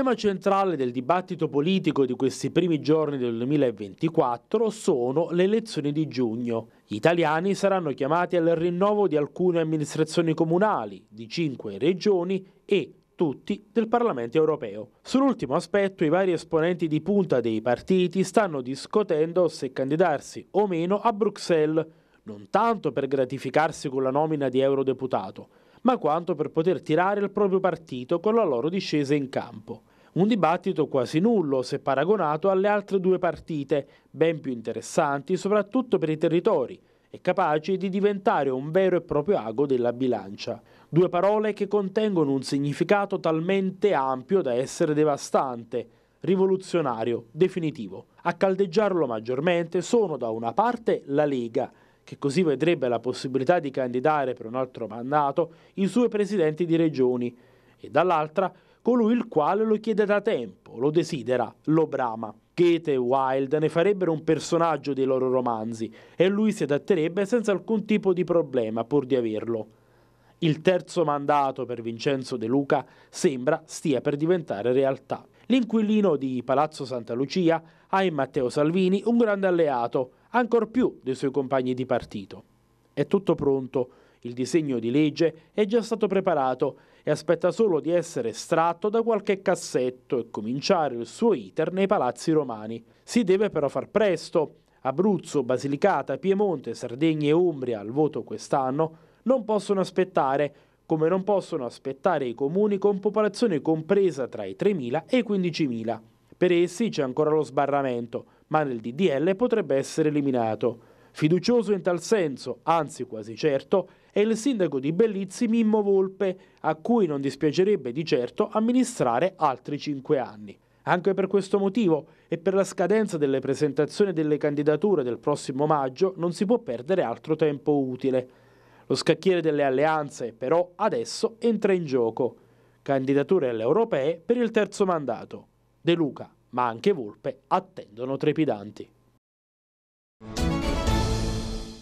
tema centrale del dibattito politico di questi primi giorni del 2024 sono le elezioni di giugno. Gli italiani saranno chiamati al rinnovo di alcune amministrazioni comunali, di cinque regioni e tutti del Parlamento europeo. Sull'ultimo aspetto i vari esponenti di punta dei partiti stanno discutendo se candidarsi o meno a Bruxelles, non tanto per gratificarsi con la nomina di eurodeputato, ma quanto per poter tirare il proprio partito con la loro discesa in campo. Un dibattito quasi nullo se paragonato alle altre due partite, ben più interessanti soprattutto per i territori e capaci di diventare un vero e proprio ago della bilancia. Due parole che contengono un significato talmente ampio da essere devastante, rivoluzionario, definitivo. A caldeggiarlo maggiormente sono da una parte la Lega, che così vedrebbe la possibilità di candidare per un altro mandato i suoi presidenti di regioni, e dall'altra colui il quale lo chiede da tempo, lo desidera, lo brama. Goethe e Wilde ne farebbero un personaggio dei loro romanzi e lui si adatterebbe senza alcun tipo di problema pur di averlo. Il terzo mandato per Vincenzo De Luca sembra stia per diventare realtà. L'inquilino di Palazzo Santa Lucia ha in Matteo Salvini un grande alleato, ancor più dei suoi compagni di partito. È tutto pronto, il disegno di legge è già stato preparato e aspetta solo di essere estratto da qualche cassetto e cominciare il suo iter nei palazzi romani. Si deve però far presto. Abruzzo, Basilicata, Piemonte, Sardegna e Umbria al voto quest'anno non possono aspettare, come non possono aspettare i comuni con popolazione compresa tra i 3.000 e i 15.000. Per essi c'è ancora lo sbarramento, ma nel DDL potrebbe essere eliminato. Fiducioso in tal senso, anzi quasi certo, è il sindaco di Bellizzi Mimmo Volpe, a cui non dispiacerebbe di certo amministrare altri cinque anni. Anche per questo motivo e per la scadenza delle presentazioni delle candidature del prossimo maggio non si può perdere altro tempo utile. Lo scacchiere delle alleanze però adesso entra in gioco. Candidature alle europee per il terzo mandato. De Luca ma anche Volpe attendono trepidanti.